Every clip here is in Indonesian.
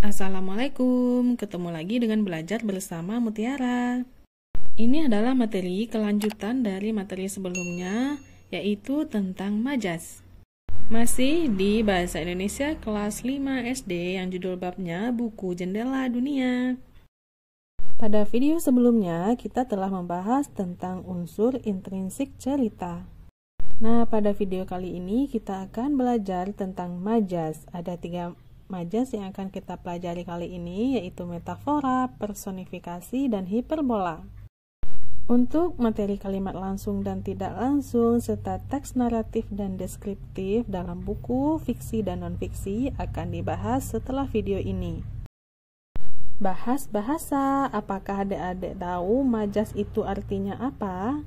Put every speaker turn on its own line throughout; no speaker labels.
Assalamualaikum, ketemu lagi dengan belajar bersama Mutiara. Ini adalah materi kelanjutan dari materi sebelumnya, yaitu tentang majas. Masih di Bahasa Indonesia kelas 5 SD yang judul babnya Buku Jendela Dunia. Pada video sebelumnya, kita telah membahas tentang unsur intrinsik cerita. Nah, pada video kali ini kita akan belajar tentang majas. Ada tiga majas yang akan kita pelajari kali ini yaitu metafora, personifikasi, dan hiperbola. Untuk materi kalimat langsung dan tidak langsung, serta teks naratif dan deskriptif dalam buku, fiksi, dan nonfiksi akan dibahas setelah video ini. Bahas bahasa, apakah adik-adik tahu majas itu artinya apa?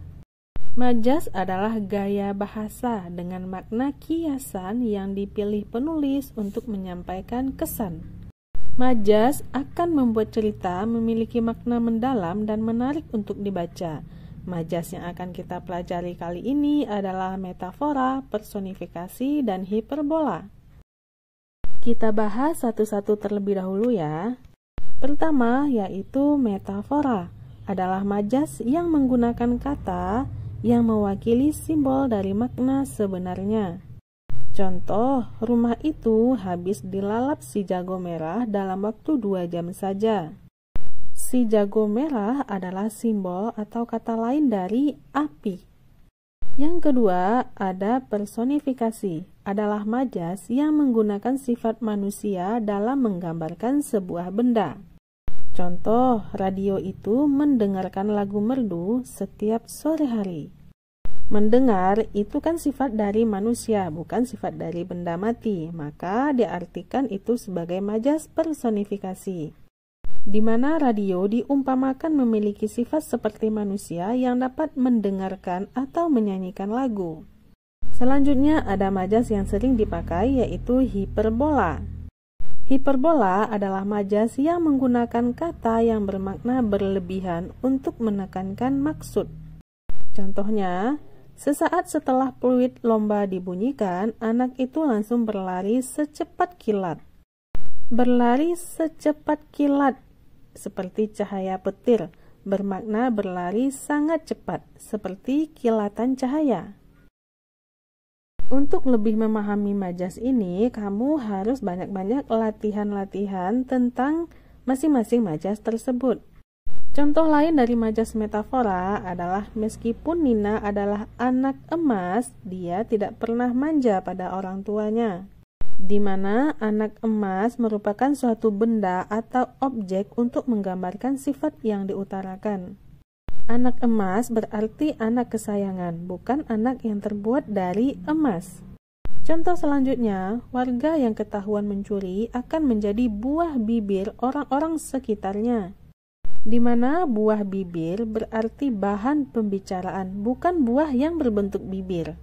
Majas adalah gaya bahasa dengan makna kiasan yang dipilih penulis untuk menyampaikan kesan. Majas akan membuat cerita memiliki makna mendalam dan menarik untuk dibaca. Majas yang akan kita pelajari kali ini adalah metafora, personifikasi, dan hiperbola. Kita bahas satu-satu terlebih dahulu ya. Pertama yaitu metafora adalah majas yang menggunakan kata yang mewakili simbol dari makna sebenarnya. Contoh, rumah itu habis dilalap si jago merah dalam waktu dua jam saja. Si jago merah adalah simbol atau kata lain dari api. Yang kedua, ada personifikasi, adalah majas yang menggunakan sifat manusia dalam menggambarkan sebuah benda. Contoh, radio itu mendengarkan lagu merdu setiap sore hari. Mendengar itu kan sifat dari manusia, bukan sifat dari benda mati, maka diartikan itu sebagai majas personifikasi. Di mana radio diumpamakan memiliki sifat seperti manusia yang dapat mendengarkan atau menyanyikan lagu. Selanjutnya ada majas yang sering dipakai yaitu hiperbola. Hiperbola adalah majas yang menggunakan kata yang bermakna berlebihan untuk menekankan maksud. Contohnya, sesaat setelah peluit lomba dibunyikan, anak itu langsung berlari secepat kilat. Berlari secepat kilat seperti cahaya petir, bermakna berlari sangat cepat seperti kilatan cahaya. Untuk lebih memahami majas ini, kamu harus banyak-banyak latihan-latihan tentang masing-masing majas tersebut. Contoh lain dari majas metafora adalah meskipun Nina adalah anak emas, dia tidak pernah manja pada orang tuanya. Di mana anak emas merupakan suatu benda atau objek untuk menggambarkan sifat yang diutarakan. Anak emas berarti anak kesayangan, bukan anak yang terbuat dari emas. Contoh selanjutnya, warga yang ketahuan mencuri akan menjadi buah bibir orang-orang sekitarnya. Di mana buah bibir berarti bahan pembicaraan, bukan buah yang berbentuk bibir.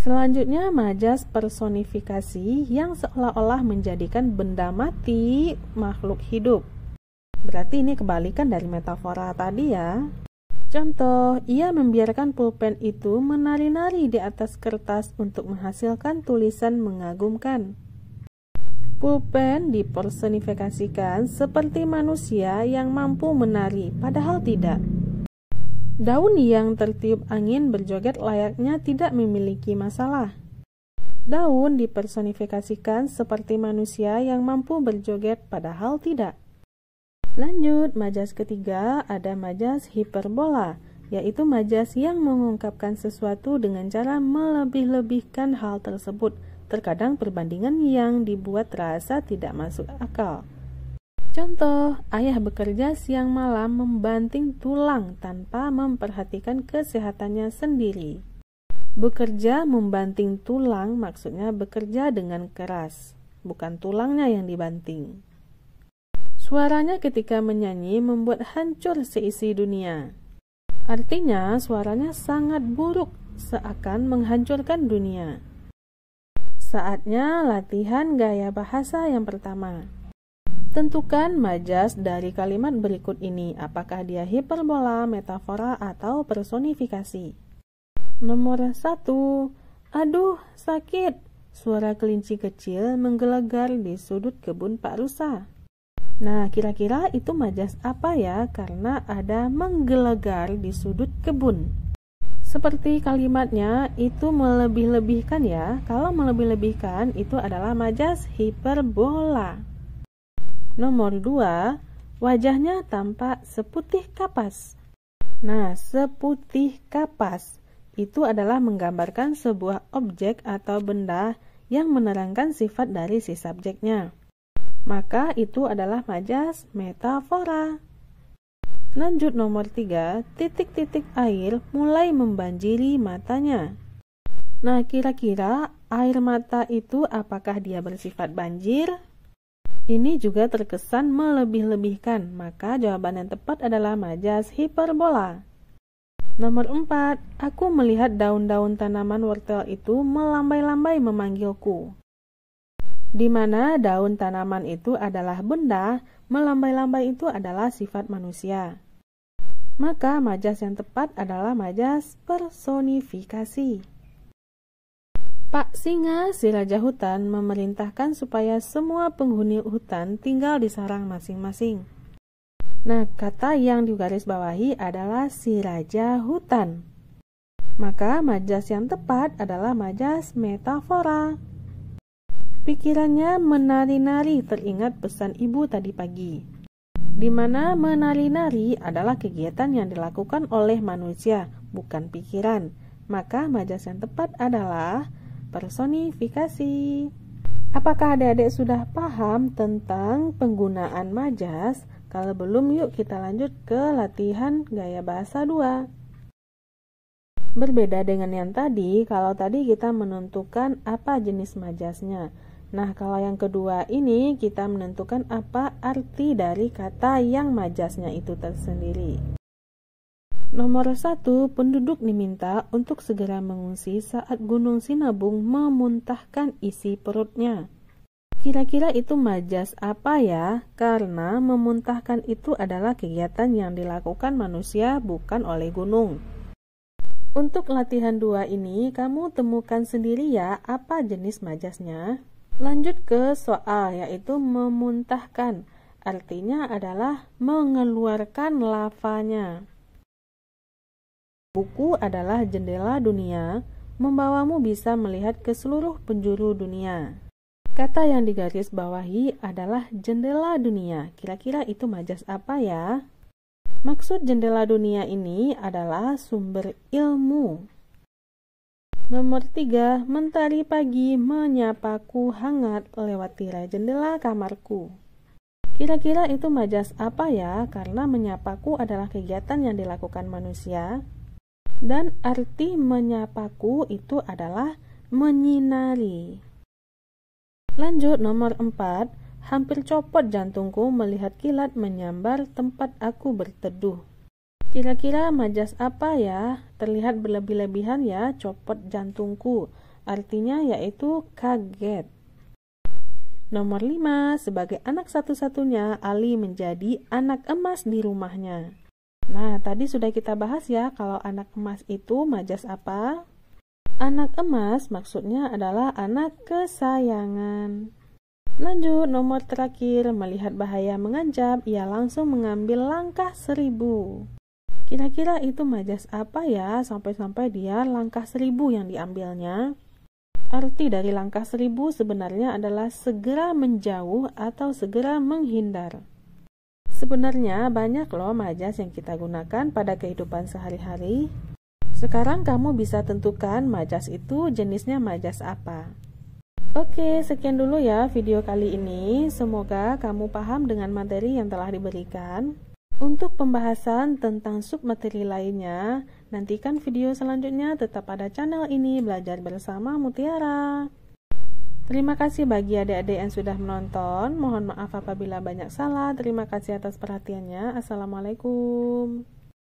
Selanjutnya, majas personifikasi yang seolah-olah menjadikan benda mati makhluk hidup. Berarti ini kebalikan dari metafora tadi ya. Contoh, ia membiarkan pulpen itu menari-nari di atas kertas untuk menghasilkan tulisan mengagumkan. Pulpen dipersonifikasikan seperti manusia yang mampu menari, padahal tidak. Daun yang tertiup angin berjoget layaknya tidak memiliki masalah. Daun dipersonifikasikan seperti manusia yang mampu berjoget, padahal tidak. Lanjut, majas ketiga ada majas hiperbola, yaitu majas yang mengungkapkan sesuatu dengan cara melebih-lebihkan hal tersebut. Terkadang perbandingan yang dibuat terasa tidak masuk akal. Contoh, ayah bekerja siang malam membanting tulang tanpa memperhatikan kesehatannya sendiri. Bekerja membanting tulang maksudnya bekerja dengan keras, bukan tulangnya yang dibanting. Suaranya ketika menyanyi membuat hancur seisi dunia. Artinya, suaranya sangat buruk, seakan menghancurkan dunia. Saatnya latihan gaya bahasa yang pertama. Tentukan majas dari kalimat berikut ini, apakah dia hiperbola, metafora, atau personifikasi. Nomor 1. Aduh, sakit. Suara kelinci kecil menggelegar di sudut kebun Pak Rusa. Nah, kira-kira itu majas apa ya? Karena ada menggelegar di sudut kebun. Seperti kalimatnya itu melebih-lebihkan ya. Kalau melebih-lebihkan itu adalah majas hiperbola. Nomor 2, wajahnya tampak seputih kapas. Nah, seputih kapas itu adalah menggambarkan sebuah objek atau benda yang menerangkan sifat dari si subjeknya. Maka itu adalah majas metafora. Lanjut nomor 3, titik-titik air mulai membanjiri matanya. Nah, kira-kira air mata itu apakah dia bersifat banjir? Ini juga terkesan melebih-lebihkan, maka jawaban yang tepat adalah majas hiperbola. Nomor 4, aku melihat daun-daun tanaman wortel itu melambai-lambai memanggilku di mana daun tanaman itu adalah benda, melambai-lambai itu adalah sifat manusia. Maka majas yang tepat adalah majas personifikasi. Pak Singa si raja Hutan memerintahkan supaya semua penghuni hutan tinggal di sarang masing-masing. Nah, kata yang digarisbawahi adalah si raja Hutan. Maka majas yang tepat adalah majas metafora. Pikirannya menari-nari teringat pesan ibu tadi pagi, di mana menari-nari adalah kegiatan yang dilakukan oleh manusia, bukan pikiran. Maka majas yang tepat adalah personifikasi. Apakah adik-adik sudah paham tentang penggunaan majas? Kalau belum, yuk kita lanjut ke latihan gaya bahasa 2. Berbeda dengan yang tadi, kalau tadi kita menentukan apa jenis majasnya. Nah, kalau yang kedua ini kita menentukan apa arti dari kata yang majasnya itu tersendiri. Nomor satu, penduduk diminta untuk segera mengungsi saat Gunung Sinabung memuntahkan isi perutnya. Kira-kira itu majas apa ya? Karena memuntahkan itu adalah kegiatan yang dilakukan manusia bukan oleh gunung. Untuk latihan dua ini, kamu temukan sendiri ya apa jenis majasnya. Lanjut ke soal yaitu memuntahkan. Artinya adalah mengeluarkan lavanya. Buku adalah jendela dunia, membawamu bisa melihat ke seluruh penjuru dunia. Kata yang digaris bawahi adalah jendela dunia. Kira-kira itu majas apa ya? Maksud jendela dunia ini adalah sumber ilmu. Nomor 3, mentari pagi menyapaku hangat lewat tirai jendela kamarku. Kira-kira itu majas apa ya? Karena menyapaku adalah kegiatan yang dilakukan manusia. Dan arti menyapaku itu adalah menyinari. Lanjut nomor 4, hampir copot jantungku melihat kilat menyambar tempat aku berteduh. Kira-kira majas apa ya? Terlihat berlebih-lebihan ya, copot jantungku. Artinya yaitu kaget. Nomor 5, sebagai anak satu-satunya, Ali menjadi anak emas di rumahnya. Nah, tadi sudah kita bahas ya kalau anak emas itu majas apa? Anak emas maksudnya adalah anak kesayangan. Lanjut, nomor terakhir, melihat bahaya mengancam, ia langsung mengambil langkah seribu. Kira-kira itu majas apa ya sampai-sampai dia langkah seribu yang diambilnya? Arti dari langkah seribu sebenarnya adalah segera menjauh atau segera menghindar. Sebenarnya banyak loh majas yang kita gunakan pada kehidupan sehari-hari. Sekarang kamu bisa tentukan majas itu jenisnya majas apa. Oke, sekian dulu ya video kali ini. Semoga kamu paham dengan materi yang telah diberikan. Untuk pembahasan tentang sub materi lainnya, nantikan video selanjutnya tetap pada channel ini Belajar Bersama Mutiara. Terima kasih bagi adik-adik yang sudah menonton. Mohon maaf apabila banyak salah. Terima kasih atas perhatiannya. Assalamualaikum.